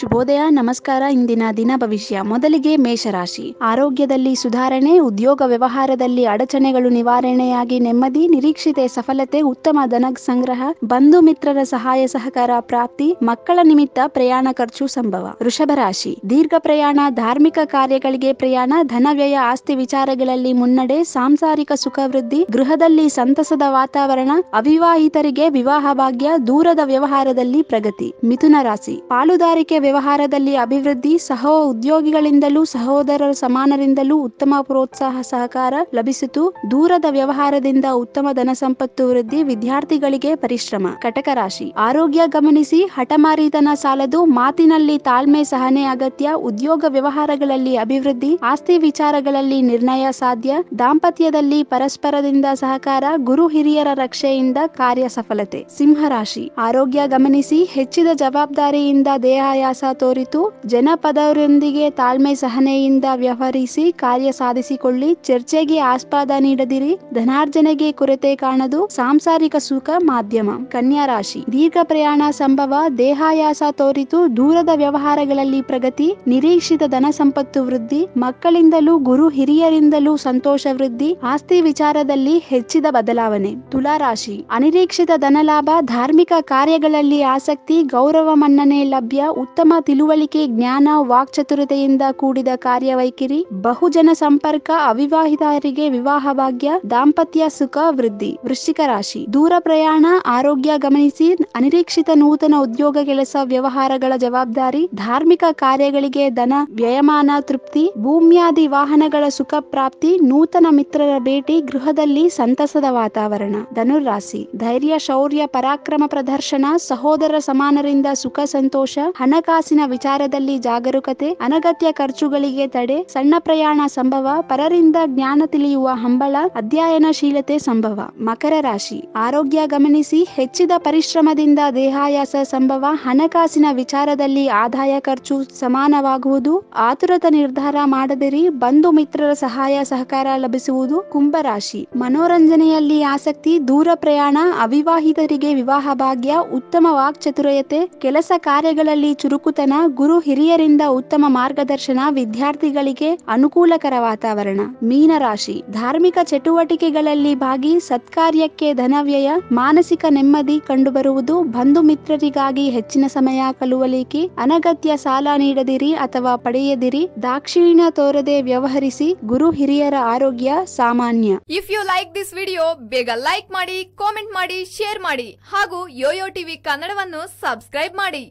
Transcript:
ಶುಭೋದಯ ನಮಸ್ಕಾರ ಇಂದಿನ ದಿನ ಭವಿಷ್ಯ ಮೊದಲಿಗೆ ಮೇಷರಾಶಿ ಆರೋಗ್ಯದಲ್ಲಿ ಸುಧಾರಣೆ ಉದ್ಯೋಗ ವ್ಯವಹಾರದಲ್ಲಿ ಅಡಚಣೆಗಳು ನಿವಾರಣೆಯಾಗಿ ನೆಮ್ಮದಿ ನಿರೀಕ್ಷಿತೆ ಸಫಲತೆ ಉತ್ತಮ ಧನ ಸಂಗ್ರಹ ಬಂಧು ಮಿತ್ರರ ಸಹಾಯ ಸಹಕಾರ ಪ್ರಾಪ್ತಿ ಮಕ್ಕಳ ನಿಮಿತ್ತ ಪ್ರಯಾಣ ಖರ್ಚು ಸಂಭವ ವೃಷಭ ರಾಶಿ ದೀರ್ಘ ಪ್ರಯಾಣ ಧಾರ್ಮಿಕ ಕಾರ್ಯಗಳಿಗೆ ಪ್ರಯಾಣ ಧನ ವ್ಯಯ ಆಸ್ತಿ ವಿಚಾರಗಳಲ್ಲಿ ಮುನ್ನಡೆ ಸಾಂಸಾರಿಕ ಸುಖ ವೃದ್ಧಿ ಗೃಹದಲ್ಲಿ ಸಂತಸದ ವಾತಾವರಣ ಅವಿವಾಹಿತರಿಗೆ ವಿವಾಹ ಭಾಗ್ಯ ದೂರದ ವ್ಯವಹಾರದಲ್ಲಿ ಪ್ರಗತಿ ಮಿಥುನ ರಾಶಿ ಪಾಲುದಾರಿಕೆ ವ್ಯವಹಾರದಲ್ಲಿ ಅಭಿವೃದ್ಧಿ ಸಹ ಉದ್ಯೋಗಿಗಳಿಂದಲೂ ಸಹೋದರರ ಸಮಾನರಿಂದಲೂ ಉತ್ತಮ ಪ್ರೋತ್ಸಾಹ ಸಹಕಾರ ಲಭಿಸಿತು ದೂರದ ವ್ಯವಹಾರದಿಂದ ಉತ್ತಮ ಸಂಪತ್ತು ವೃದ್ಧಿ ವಿದ್ಯಾರ್ಥಿಗಳಿಗೆ ಪರಿಶ್ರಮ ಕಟಕ ರಾಶಿ ಆರೋಗ್ಯ ಗಮನಿಸಿ ಹಠಮಾರಿತನ ಸಾಲದು ಮಾತಿನಲ್ಲಿ ತಾಳ್ಮೆ ಸಹನೆ ಅಗತ್ಯ ಉದ್ಯೋಗ ವ್ಯವಹಾರಗಳಲ್ಲಿ ಅಭಿವೃದ್ಧಿ ಆಸ್ತಿ ವಿಚಾರಗಳಲ್ಲಿ ನಿರ್ಣಯ ಸಾಧ್ಯ ದಾಂಪತ್ಯದಲ್ಲಿ ಪರಸ್ಪರದಿಂದ ಸಹಕಾರ ಗುರು ಹಿರಿಯರ ರಕ್ಷೆಯಿಂದ ಕಾರ್ಯ ಸಫಲತೆ ಸಿಂಹರಾಶಿ ಆರೋಗ್ಯ ಗಮನಿಸಿ ಹೆಚ್ಚಿದ ಜವಾಬ್ದಾರಿಯಿಂದ ದೇಹಾಯಾಸ ಸಾಹಸ ತೋರಿತು ಜನಪದರೊಂದಿಗೆ ತಾಳ್ಮೆ ಸಹನೆಯಿಂದ ವ್ಯವಹರಿಸಿ ಕಾರ್ಯ ಸಾಧಿಸಿಕೊಳ್ಳಿ ಚರ್ಚೆಗೆ ಆಸ್ಪಾದ ನೀಡದಿರಿ ಧನಾರ್ಜನೆಗೆ ಕೊರತೆ ಕಾಣದು ಸಾಂಸಾರಿಕ ಸುಖ ಮಾಧ್ಯಮ ಕನ್ಯಾ ರಾಶಿ ದೀರ್ಘ ಪ್ರಯಾಣ ಸಂಭವ ದೇಹಾಯಾಸ ತೋರಿತು ದೂರದ ವ್ಯವಹಾರಗಳಲ್ಲಿ ಪ್ರಗತಿ ನಿರೀಕ್ಷಿತ ಧನ ಸಂಪತ್ತು ವೃದ್ಧಿ ಮಕ್ಕಳಿಂದಲೂ ಗುರು ಹಿರಿಯರಿಂದಲೂ ಸಂತೋಷ ವೃದ್ಧಿ ಆಸ್ತಿ ವಿಚಾರದಲ್ಲಿ ಹೆಚ್ಚಿದ ಬದಲಾವಣೆ ತುಲಾರಾಶಿ ಅನಿರೀಕ್ಷಿತ ಲಾಭ ಧಾರ್ಮಿಕ ಕಾರ್ಯಗಳಲ್ಲಿ ಆಸಕ್ತಿ ಗೌರವ ಮನ್ನಣೆ ಲಭ್ಯ ಉತ್ತಮ ಉತ್ತಮ ತಿಳುವಳಿಕೆ ಜ್ಞಾನ ವಾಕ್ಚತುರತೆಯಿಂದ ಕೂಡಿದ ಕಾರ್ಯವೈಖರಿ ಬಹುಜನ ಸಂಪರ್ಕ ಅವಿವಾಹಿತರಿಗೆ ವಿವಾಹ ಭಾಗ್ಯ ದಾಂಪತ್ಯ ಸುಖ ವೃದ್ಧಿ ವೃಶ್ಚಿಕ ರಾಶಿ ದೂರ ಪ್ರಯಾಣ ಆರೋಗ್ಯ ಗಮನಿಸಿ ಅನಿರೀಕ್ಷಿತ ನೂತನ ಉದ್ಯೋಗ ಕೆಲಸ ವ್ಯವಹಾರಗಳ ಜವಾಬ್ದಾರಿ ಧಾರ್ಮಿಕ ಕಾರ್ಯಗಳಿಗೆ ಧನ ವ್ಯಯಮಾನ ತೃಪ್ತಿ ಭೂಮ್ಯಾದಿ ವಾಹನಗಳ ಸುಖ ಪ್ರಾಪ್ತಿ ನೂತನ ಮಿತ್ರರ ಭೇಟಿ ಗೃಹದಲ್ಲಿ ಸಂತಸದ ವಾತಾವರಣ ಧನುರಾಶಿ ಧೈರ್ಯ ಶೌರ್ಯ ಪರಾಕ್ರಮ ಪ್ರದರ್ಶನ ಸಹೋದರ ಸಮಾನರಿಂದ ಸುಖ ಸಂತೋಷ ಹಣಕಾಸು ಹಣಕಾಸಿನ ವಿಚಾರದಲ್ಲಿ ಜಾಗರೂಕತೆ ಅನಗತ್ಯ ಖರ್ಚುಗಳಿಗೆ ತಡೆ ಸಣ್ಣ ಪ್ರಯಾಣ ಸಂಭವ ಪರರಿಂದ ಜ್ಞಾನ ತಿಳಿಯುವ ಹಂಬಳ ಅಧ್ಯಯನಶೀಲತೆ ಸಂಭವ ಮಕರ ರಾಶಿ ಆರೋಗ್ಯ ಗಮನಿಸಿ ಹೆಚ್ಚಿದ ಪರಿಶ್ರಮದಿಂದ ದೇಹಾಯಾಸ ಸಂಭವ ಹಣಕಾಸಿನ ವಿಚಾರದಲ್ಲಿ ಆದಾಯ ಖರ್ಚು ಸಮಾನವಾಗುವುದು ಆತುರದ ನಿರ್ಧಾರ ಮಾಡದಿರಿ ಬಂಧು ಮಿತ್ರರ ಸಹಾಯ ಸಹಕಾರ ಲಭಿಸುವುದು ಕುಂಭರಾಶಿ ಮನೋರಂಜನೆಯಲ್ಲಿ ಆಸಕ್ತಿ ದೂರ ಪ್ರಯಾಣ ಅವಿವಾಹಿತರಿಗೆ ವಿವಾಹ ಭಾಗ್ಯ ಉತ್ತಮ ವಾಕ್ಚತುರಯತೆ ಕೆಲಸ ಕಾರ್ಯಗಳಲ್ಲಿ ಚುರುಕು ಚುರುಕುತನ ಗುರು ಹಿರಿಯರಿಂದ ಉತ್ತಮ ಮಾರ್ಗದರ್ಶನ ವಿದ್ಯಾರ್ಥಿಗಳಿಗೆ ಅನುಕೂಲಕರ ವಾತಾವರಣ ಮೀನರಾಶಿ ಧಾರ್ಮಿಕ ಚಟುವಟಿಕೆಗಳಲ್ಲಿ ಭಾಗಿ ಸತ್ಕಾರ್ಯಕ್ಕೆ ಧನವ್ಯಯ ಮಾನಸಿಕ ನೆಮ್ಮದಿ ಕಂಡುಬರುವುದು ಬಂಧು ಮಿತ್ರರಿಗಾಗಿ ಹೆಚ್ಚಿನ ಸಮಯ ಕಲುವಲಿಕೆ ಅನಗತ್ಯ ಸಾಲ ನೀಡದಿರಿ ಅಥವಾ ಪಡೆಯದಿರಿ ದಾಕ್ಷಿಣ್ಯ ತೋರದೆ ವ್ಯವಹರಿಸಿ ಗುರು ಹಿರಿಯರ ಆರೋಗ್ಯ ಸಾಮಾನ್ಯ if you like this video ಬೇಗ ಲೈಕ್ ಮಾಡಿ ಕಾಮೆಂಟ್ ಮಾಡಿ ಶೇರ್ ಮಾಡಿ ಹಾಗೂ ಯೋಯೋ ಟಿವಿ ಕನ್ನಡವನ್ನು ಸಬ್ಸ್ಕ್ರೈಬ್ ಮಾಡಿ